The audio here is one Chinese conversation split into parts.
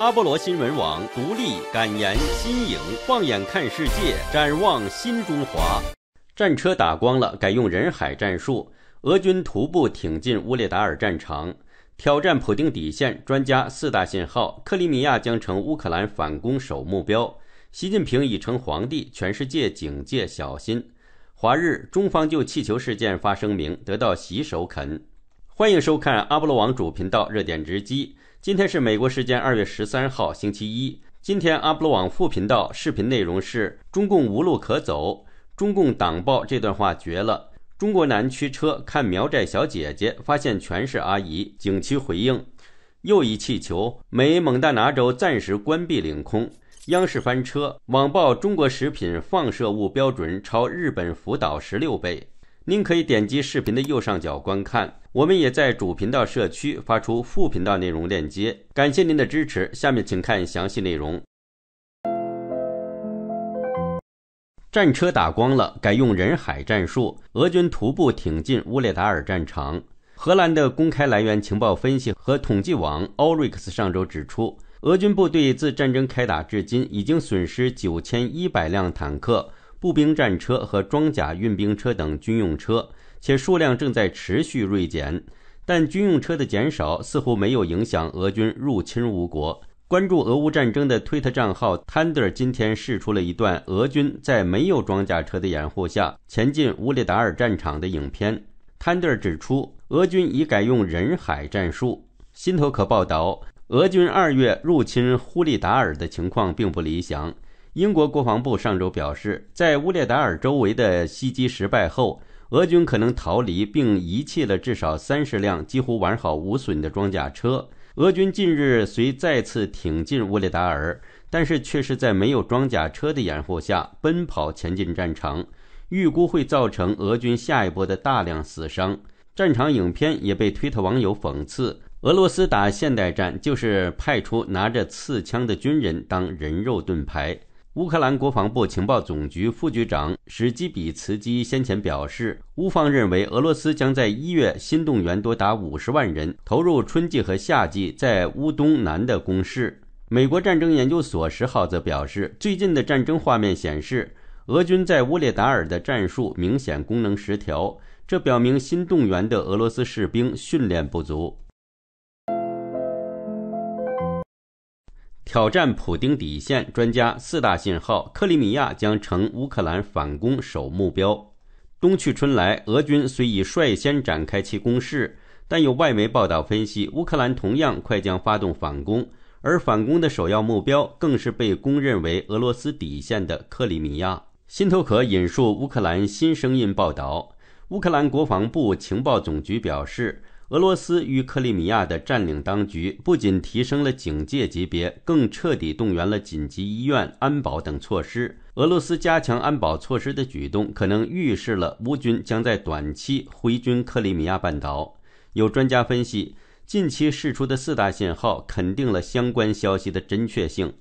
阿波罗新闻网独立、敢言、新颖，放眼看世界，展望新中华。战车打光了，改用人海战术。俄军徒步挺进乌列达尔战场，挑战普丁底线。专家四大信号：克里米亚将成乌克兰反攻首目标。习近平已成皇帝，全世界警戒小心。华日中方就气球事件发声明，得到习首肯。欢迎收看阿波罗网主频道热点直击。今天是美国时间二月十三号星期一。今天阿布罗网副频道视频内容是：中共无路可走。中共党报这段话绝了。中国男驱车看苗寨小姐姐，发现全是阿姨。景区回应：又一气球。美蒙大拿州暂时关闭领空。央视翻车。网曝中国食品放射物标准超日本福岛十六倍。您可以点击视频的右上角观看，我们也在主频道社区发出副频道内容链接。感谢您的支持，下面请看详细内容。战车打光了，改用人海战术，俄军徒步挺进乌列达尔战场。荷兰的公开来源情报分析和统计网 o r i x 上周指出，俄军部队自战争开打至今已经损失九千一百辆坦克。步兵战车和装甲运兵车等军用车，且数量正在持续锐减。但军用车的减少似乎没有影响俄军入侵乌国。关注俄乌战争的推特账号 t a n d e r 今天试出了一段俄军在没有装甲车的掩护下前进乌里达尔战场的影片。t a n d e r 指出，俄军已改用人海战术。新头可报道，俄军二月入侵呼里达尔的情况并不理想。英国国防部上周表示，在乌列达尔周围的袭击失败后，俄军可能逃离并遗弃了至少三十辆几乎完好无损的装甲车。俄军近日虽再次挺进乌列达尔，但是却是在没有装甲车的掩护下奔跑前进战场，预估会造成俄军下一波的大量死伤。战场影片也被推特网友讽刺：俄罗斯打现代战就是派出拿着刺枪的军人当人肉盾牌。乌克兰国防部情报总局副局长史基比茨基先前表示，乌方认为俄罗斯将在一月新动员多达五十万人，投入春季和夏季在乌东南的攻势。美国战争研究所十号则表示，最近的战争画面显示，俄军在乌列达尔的战术明显功能失调，这表明新动员的俄罗斯士兵训练不足。挑战普丁底线，专家四大信号：克里米亚将成乌克兰反攻首目标。冬去春来，俄军虽已率先展开其攻势，但有外媒报道分析，乌克兰同样快将发动反攻，而反攻的首要目标更是被公认为俄罗斯底线的克里米亚。新头壳引述乌克兰新声音报道，乌克兰国防部情报总局表示。俄罗斯与克里米亚的占领当局不仅提升了警戒级别，更彻底动员了紧急医院、安保等措施。俄罗斯加强安保措施的举动，可能预示了乌军将在短期回军克里米亚半岛。有专家分析，近期释出的四大信号肯定了相关消息的准确性。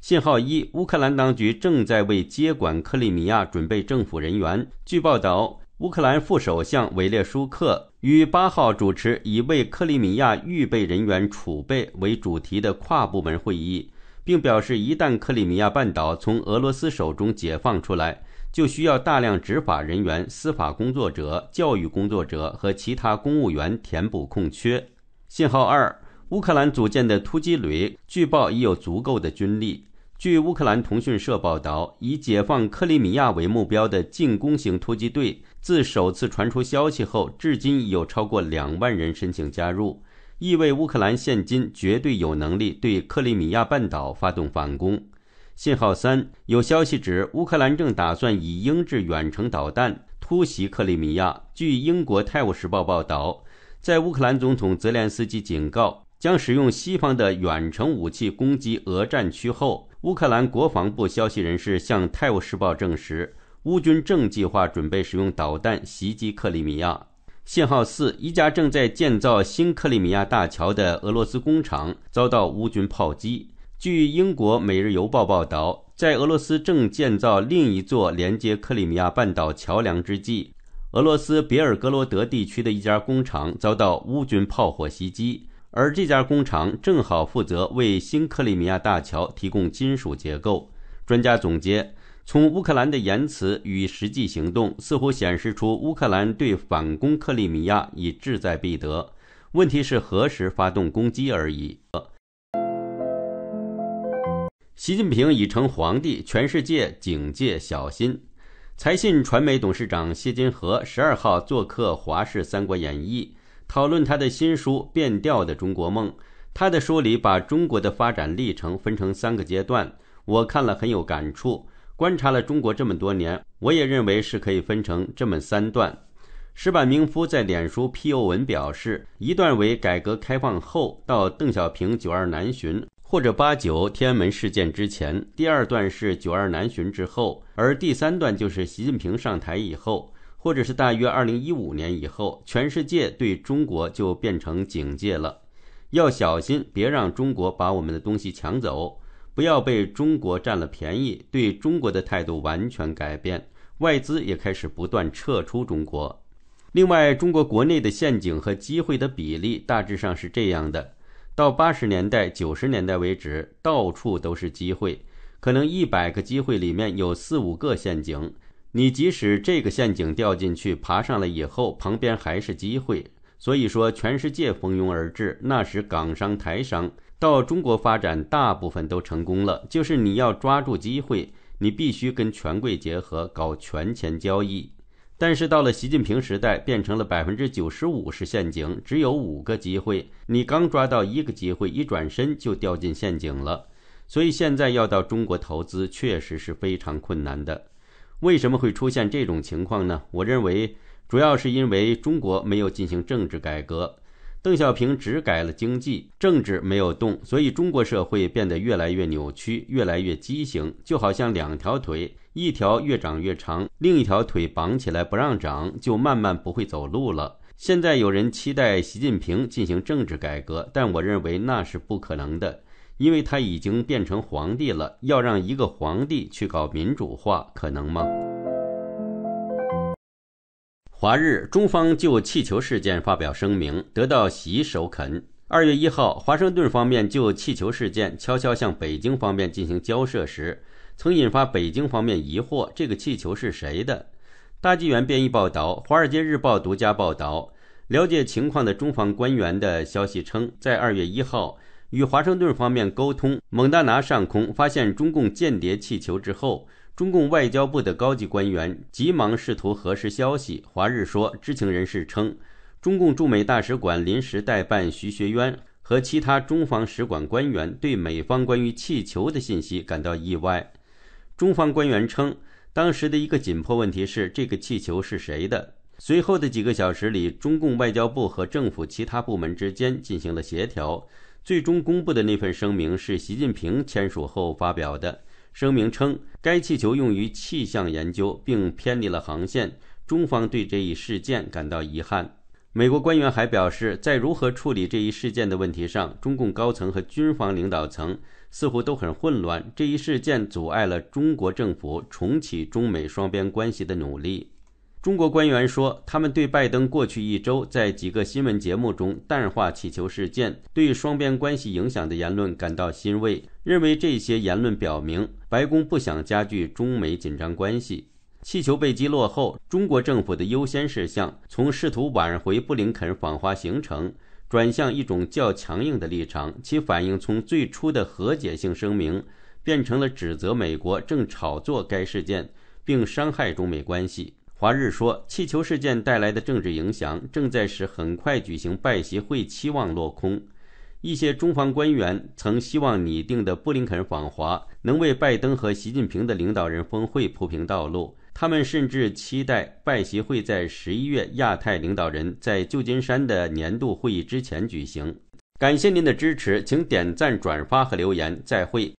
信号一：乌克兰当局正在为接管克里米亚准备政府人员。据报道，乌克兰副首相韦列舒克。于八号主持以为克里米亚预备人员储备为主题的跨部门会议，并表示，一旦克里米亚半岛从俄罗斯手中解放出来，就需要大量执法人员、司法工作者、教育工作者和其他公务员填补空缺。信号二：乌克兰组建的突击旅据报已有足够的军力。据乌克兰通讯社报道，以解放克里米亚为目标的进攻型突击队。自首次传出消息后，至今已有超过两万人申请加入，意味乌克兰现今绝对有能力对克里米亚半岛发动反攻。信号三：有消息指，乌克兰正打算以英制远程导弹突袭克里米亚。据英国《泰晤士报》报道，在乌克兰总统泽连斯基警告将使用西方的远程武器攻击俄战区后，乌克兰国防部消息人士向《泰晤士报》证实。乌军正计划准备使用导弹袭击克里米亚。信号四，一家正在建造新克里米亚大桥的俄罗斯工厂遭到乌军炮击。据英国《每日邮报》报道，在俄罗斯正建造另一座连接克里米亚半岛桥梁之际，俄罗斯别尔格罗德地区的一家工厂遭到乌军炮火袭击，而这家工厂正好负责为新克里米亚大桥提供金属结构。专家总结。从乌克兰的言辞与实际行动，似乎显示出乌克兰对反攻克里米亚已志在必得。问题是何时发动攻击而已。习近平已成皇帝，全世界警戒小心。财信传媒董事长谢金河十二号做客《华视三国演义》，讨论他的新书《变调的中国梦》。他的书里把中国的发展历程分成三个阶段，我看了很有感触。观察了中国这么多年，我也认为是可以分成这么三段。石板明夫在脸书 PO 文表示，一段为改革开放后到邓小平九二南巡或者八九天安门事件之前；第二段是九二南巡之后，而第三段就是习近平上台以后，或者是大约二零一五年以后，全世界对中国就变成警戒了，要小心别让中国把我们的东西抢走。不要被中国占了便宜，对中国的态度完全改变，外资也开始不断撤出中国。另外，中国国内的陷阱和机会的比例大致上是这样的：到八十年代、九十年代为止，到处都是机会，可能一百个机会里面有四五个陷阱。你即使这个陷阱掉进去，爬上来以后，旁边还是机会。所以说，全世界蜂拥而至，那时港商、台商到中国发展，大部分都成功了。就是你要抓住机会，你必须跟权贵结合，搞权钱交易。但是到了习近平时代，变成了百分之九十五是陷阱，只有五个机会。你刚抓到一个机会，一转身就掉进陷阱了。所以现在要到中国投资，确实是非常困难的。为什么会出现这种情况呢？我认为。主要是因为中国没有进行政治改革，邓小平只改了经济，政治没有动，所以中国社会变得越来越扭曲，越来越畸形，就好像两条腿，一条越长越长，另一条腿绑起来不让长，就慢慢不会走路了。现在有人期待习近平进行政治改革，但我认为那是不可能的，因为他已经变成皇帝了，要让一个皇帝去搞民主化，可能吗？华日中方就气球事件发表声明，得到习首肯。二月一号，华盛顿方面就气球事件悄悄向北京方面进行交涉时，曾引发北京方面疑惑：这个气球是谁的？大纪元编译报道，华尔街日报独家报道，了解情况的中方官员的消息称，在二月一号与华盛顿方面沟通蒙大拿上空发现中共间谍气球之后。中共外交部的高级官员急忙试图核实消息。华日说，知情人士称，中共驻美大使馆临时代办徐学渊和其他中方使馆官员对美方关于气球的信息感到意外。中方官员称，当时的一个紧迫问题是这个气球是谁的。随后的几个小时里，中共外交部和政府其他部门之间进行了协调，最终公布的那份声明是习近平签署后发表的。声明称，该气球用于气象研究，并偏离了航线。中方对这一事件感到遗憾。美国官员还表示，在如何处理这一事件的问题上，中共高层和军方领导层似乎都很混乱。这一事件阻碍了中国政府重启中美双边关系的努力。中国官员说，他们对拜登过去一周在几个新闻节目中淡化气球事件对双边关系影响的言论感到欣慰，认为这些言论表明白宫不想加剧中美紧张关系。气球被击落后，中国政府的优先事项从试图挽回布林肯访华行程转向一种较强硬的立场，其反应从最初的和解性声明变成了指责美国正炒作该事件并伤害中美关系。华日说，气球事件带来的政治影响正在使很快举行拜习会期望落空。一些中方官员曾希望拟定的布林肯访华能为拜登和习近平的领导人峰会铺平道路。他们甚至期待拜习会在十一月亚太领导人在旧金山的年度会议之前举行。感谢您的支持，请点赞、转发和留言。再会。